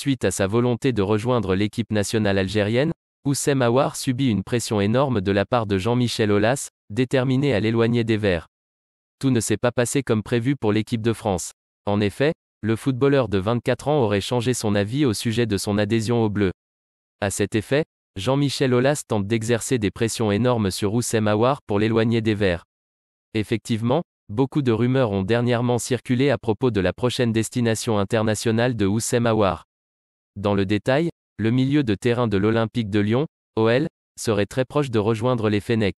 Suite à sa volonté de rejoindre l'équipe nationale algérienne, Oussem Aouar subit une pression énorme de la part de Jean-Michel Aulas, déterminé à l'éloigner des Verts. Tout ne s'est pas passé comme prévu pour l'équipe de France. En effet, le footballeur de 24 ans aurait changé son avis au sujet de son adhésion aux Bleus. À cet effet, Jean-Michel Aulas tente d'exercer des pressions énormes sur Oussem Aouar pour l'éloigner des Verts. Effectivement, beaucoup de rumeurs ont dernièrement circulé à propos de la prochaine destination internationale de Oussem Aouar. Dans le détail, le milieu de terrain de l'Olympique de Lyon, OL, serait très proche de rejoindre les fenec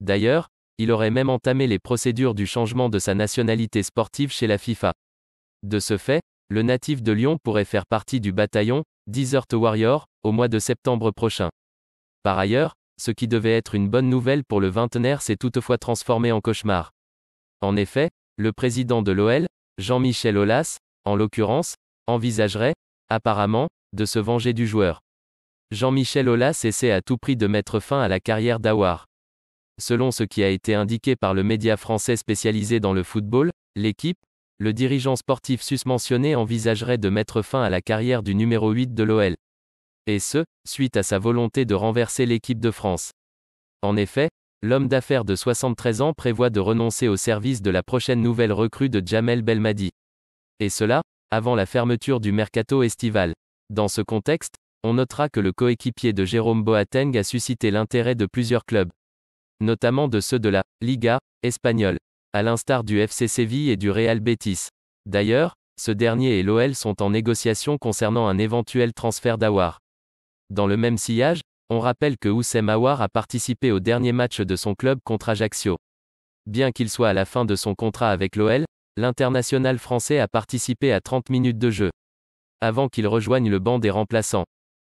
D'ailleurs, il aurait même entamé les procédures du changement de sa nationalité sportive chez la FIFA. De ce fait, le natif de Lyon pourrait faire partie du bataillon Desert Warrior au mois de septembre prochain. Par ailleurs, ce qui devait être une bonne nouvelle pour le vingtenaire s'est toutefois transformé en cauchemar. En effet, le président de l'OL, Jean-Michel Aulas, en l'occurrence, envisagerait, apparemment, de se venger du joueur. Jean-Michel Aulas essaie à tout prix de mettre fin à la carrière d'Awar. Selon ce qui a été indiqué par le média français spécialisé dans le football, l'équipe, le dirigeant sportif susmentionné envisagerait de mettre fin à la carrière du numéro 8 de l'OL. Et ce, suite à sa volonté de renverser l'équipe de France. En effet, l'homme d'affaires de 73 ans prévoit de renoncer au service de la prochaine nouvelle recrue de Jamel Belmadi. Et cela, avant la fermeture du mercato estival. Dans ce contexte, on notera que le coéquipier de Jérôme Boateng a suscité l'intérêt de plusieurs clubs, notamment de ceux de la Liga espagnole, à l'instar du FC Séville et du Real Betis. D'ailleurs, ce dernier et l'OL sont en négociation concernant un éventuel transfert d'Awar. Dans le même sillage, on rappelle que Oussem Awar a participé au dernier match de son club contre Ajaccio. Bien qu'il soit à la fin de son contrat avec l'OL, L'international français a participé à 30 minutes de jeu. Avant qu'il rejoigne le banc des remplaçants.